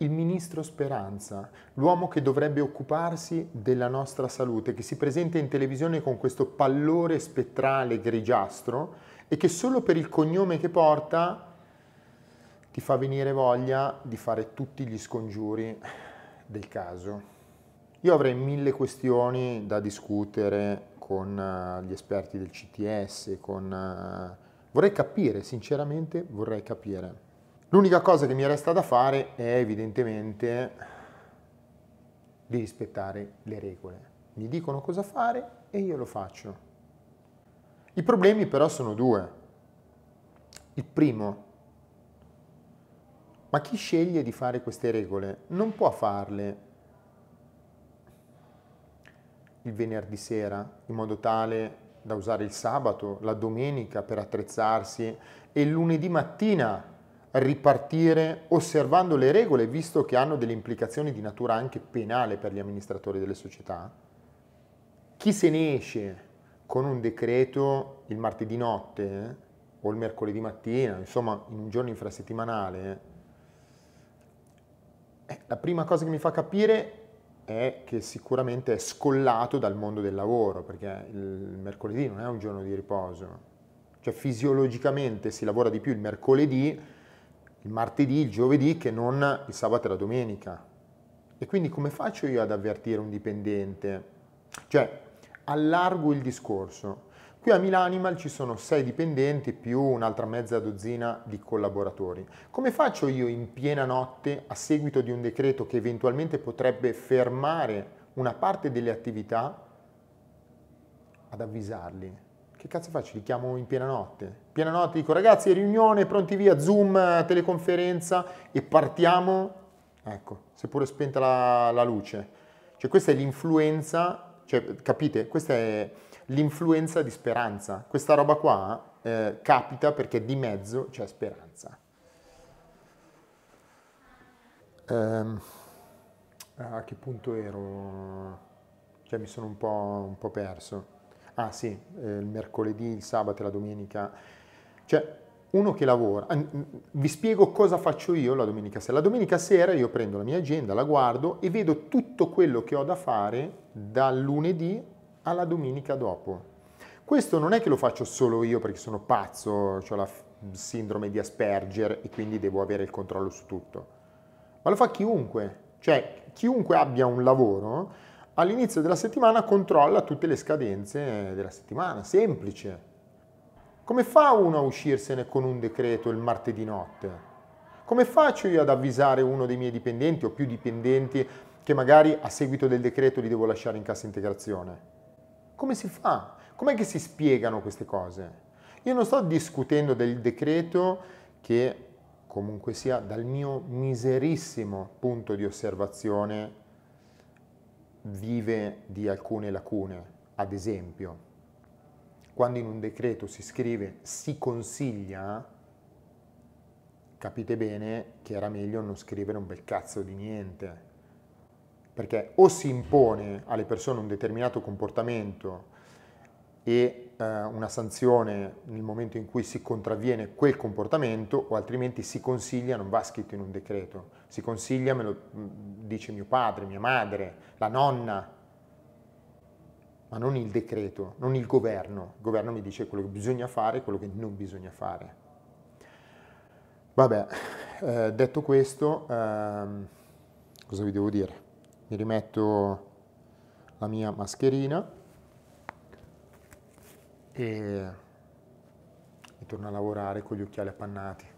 il ministro Speranza, l'uomo che dovrebbe occuparsi della nostra salute, che si presenta in televisione con questo pallore spettrale grigiastro e che solo per il cognome che porta ti fa venire voglia di fare tutti gli scongiuri del caso. Io avrei mille questioni da discutere con eh, gli esperti del CTS, con... Eh, vorrei capire, sinceramente vorrei capire. L'unica cosa che mi resta da fare è evidentemente di rispettare le regole. Mi dicono cosa fare e io lo faccio. I problemi però sono due. Il primo, ma chi sceglie di fare queste regole non può farle il venerdì sera in modo tale da usare il sabato, la domenica per attrezzarsi e il lunedì mattina ripartire osservando le regole, visto che hanno delle implicazioni di natura anche penale per gli amministratori delle società? Chi se ne esce con un decreto il martedì notte eh, o il mercoledì mattina, insomma in un giorno infrasettimanale? Eh, la prima cosa che mi fa capire è che sicuramente è scollato dal mondo del lavoro, perché il mercoledì non è un giorno di riposo. Cioè fisiologicamente si lavora di più il mercoledì il martedì, il giovedì, che non il sabato e la domenica. E quindi come faccio io ad avvertire un dipendente? Cioè, allargo il discorso. Qui a Milanimal ci sono sei dipendenti più un'altra mezza dozzina di collaboratori. Come faccio io in piena notte, a seguito di un decreto che eventualmente potrebbe fermare una parte delle attività, ad avvisarli? Che cazzo faccio? Li chiamo in piena notte. Piena notte dico ragazzi riunione, pronti via, zoom, teleconferenza e partiamo. Ecco, seppure spenta la, la luce. Cioè questa è l'influenza, cioè, capite? Questa è l'influenza di speranza. Questa roba qua eh, capita perché di mezzo c'è speranza. Um, a che punto ero? Cioè mi sono un po', un po perso ah sì, eh, il mercoledì, il sabato e la domenica. Cioè, uno che lavora, vi spiego cosa faccio io la domenica sera. La domenica sera io prendo la mia agenda, la guardo e vedo tutto quello che ho da fare dal lunedì alla domenica dopo. Questo non è che lo faccio solo io perché sono pazzo, ho la sindrome di Asperger e quindi devo avere il controllo su tutto, ma lo fa chiunque, cioè chiunque abbia un lavoro all'inizio della settimana controlla tutte le scadenze della settimana, semplice. Come fa uno a uscirsene con un decreto il martedì notte? Come faccio io ad avvisare uno dei miei dipendenti o più dipendenti che magari a seguito del decreto li devo lasciare in cassa integrazione? Come si fa? Com'è che si spiegano queste cose? Io non sto discutendo del decreto che comunque sia dal mio miserissimo punto di osservazione vive di alcune lacune. Ad esempio, quando in un decreto si scrive si consiglia, capite bene che era meglio non scrivere un bel cazzo di niente. Perché o si impone alle persone un determinato comportamento e eh, una sanzione nel momento in cui si contravviene quel comportamento o altrimenti si consiglia, non va scritto in un decreto, si consiglia, me lo mm, dice mio padre, mia madre, la nonna, ma non il decreto, non il governo. Il governo mi dice quello che bisogna fare e quello che non bisogna fare. Vabbè, eh, detto questo, ehm, cosa vi devo dire? Mi rimetto la mia mascherina e, e torna a lavorare con gli occhiali appannati.